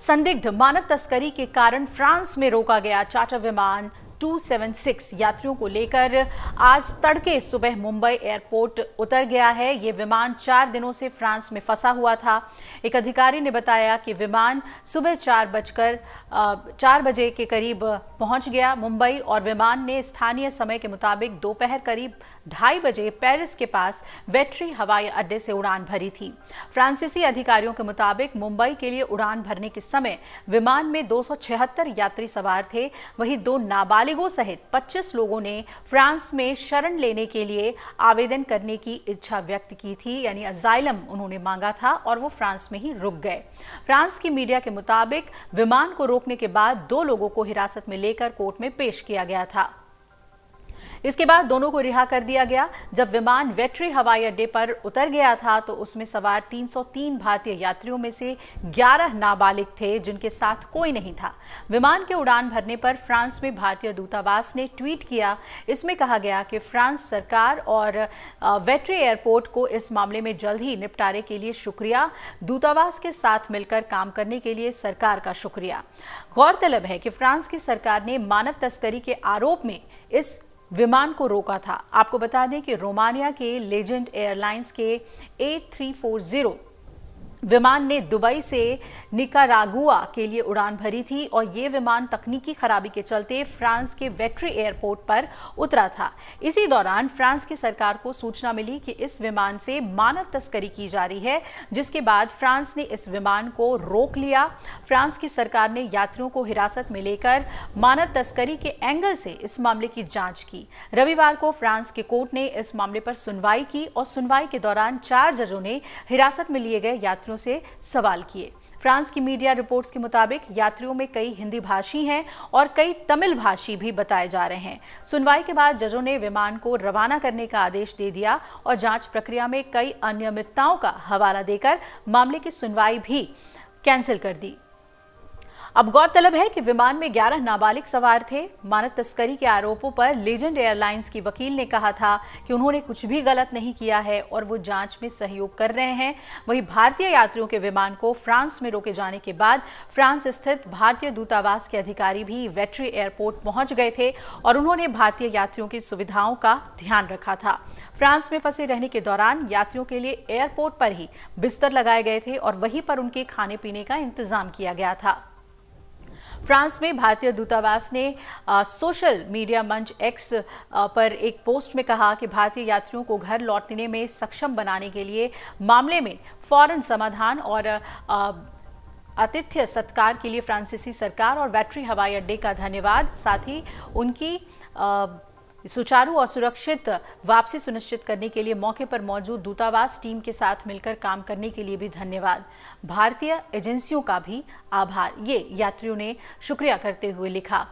संदिग्ध मानव तस्करी के कारण फ्रांस में रोका गया चार्टर विमान 276 यात्रियों को लेकर आज तड़के सुबह मुंबई एयरपोर्ट उतर गया है ये विमान चार दिनों से फ्रांस में फंसा हुआ था एक अधिकारी ने बताया कि विमान सुबह चार बजकर चार बजे के करीब पहुंच गया मुंबई और विमान ने स्थानीय समय के मुताबिक दोपहर करीब ढाई बजे पेरिस के पास वेटरी हवाई अड्डे से उड़ान भरी थी फ्रांसीसी अधिकारियों के मुताबिक मुंबई के लिए उड़ान भरने के समय विमान में दो यात्री सवार थे वहीं दो नाबालिग बालिगों सहित 25 लोगों ने फ्रांस में शरण लेने के लिए आवेदन करने की इच्छा व्यक्त की थी यानी अजाइलम उन्होंने मांगा था और वो फ्रांस में ही रुक गए फ्रांस की मीडिया के मुताबिक विमान को रोकने के बाद दो लोगों को हिरासत में लेकर कोर्ट में पेश किया गया था इसके बाद दोनों को रिहा कर दिया गया जब विमान वेटरी हवाई अड्डे पर उतर गया था तो उसमें सवार 303 भारतीय यात्रियों में से 11 नाबालिग थे जिनके साथ कोई नहीं था विमान के उड़ान भरने पर फ्रांस में भारतीय दूतावास ने ट्वीट किया इसमें कहा गया कि फ्रांस सरकार और वेटरी एयरपोर्ट को इस मामले में जल्द ही निपटारे के लिए शुक्रिया दूतावास के साथ मिलकर काम करने के लिए सरकार का शुक्रिया गौरतलब है कि फ्रांस की सरकार ने मानव तस्करी के आरोप में इस विमान को रोका था आपको बता दें कि रोमानिया के लेजेंड एयरलाइंस के ए थ्री फोर जीरो विमान ने दुबई से निकारागुआ के लिए उड़ान भरी थी और ये विमान तकनीकी खराबी के चलते फ्रांस के वेट्री एयरपोर्ट पर उतरा था इसी दौरान फ्रांस की सरकार को सूचना मिली कि इस विमान से मानव तस्करी की जा रही है जिसके बाद फ्रांस ने इस विमान को रोक लिया फ्रांस की सरकार ने यात्रियों को हिरासत में लेकर मानव तस्करी के एंगल से इस मामले की जाँच की रविवार को फ्रांस के कोर्ट ने इस मामले पर सुनवाई की और सुनवाई के दौरान चार जजों ने हिरासत में लिए गए यात्रियों यात्रियों से सवाल किए फ्रांस की मीडिया रिपोर्ट्स के मुताबिक यात्रियों में कई हिंदी भाषी हैं और कई तमिल भाषी भी बताए जा रहे हैं सुनवाई के बाद जजों ने विमान को रवाना करने का आदेश दे दिया और जांच प्रक्रिया में कई अनियमितताओं का हवाला देकर मामले की सुनवाई भी कैंसिल कर दी अब गौरतलब है कि विमान में 11 नाबालिग सवार थे मानव तस्करी के आरोपों पर लेजेंड एयरलाइंस की वकील ने कहा था कि उन्होंने कुछ भी गलत नहीं किया है और वो जांच में सहयोग कर रहे हैं वहीं भारतीय यात्रियों के विमान को फ्रांस में रोके जाने के बाद फ्रांस स्थित भारतीय दूतावास के अधिकारी भी वेटरी एयरपोर्ट पहुंच गए थे और उन्होंने भारतीय यात्रियों की सुविधाओं का ध्यान रखा था फ्रांस में फंसे रहने के दौरान यात्रियों के लिए एयरपोर्ट पर ही बिस्तर लगाए गए थे और वहीं पर उनके खाने पीने का इंतजाम किया गया था फ्रांस में भारतीय दूतावास ने आ, सोशल मीडिया मंच एक्स आ, पर एक पोस्ट में कहा कि भारतीय यात्रियों को घर लौटने में सक्षम बनाने के लिए मामले में फौरन समाधान और आतिथ्य सत्कार के लिए फ्रांसीसी सरकार और बैटरी हवाई अड्डे का धन्यवाद साथ ही उनकी आ, सुचारू और सुरक्षित वापसी सुनिश्चित करने के लिए मौके पर मौजूद दूतावास टीम के साथ मिलकर काम करने के लिए भी धन्यवाद भारतीय एजेंसियों का भी आभार ये यात्रियों ने शुक्रिया करते हुए लिखा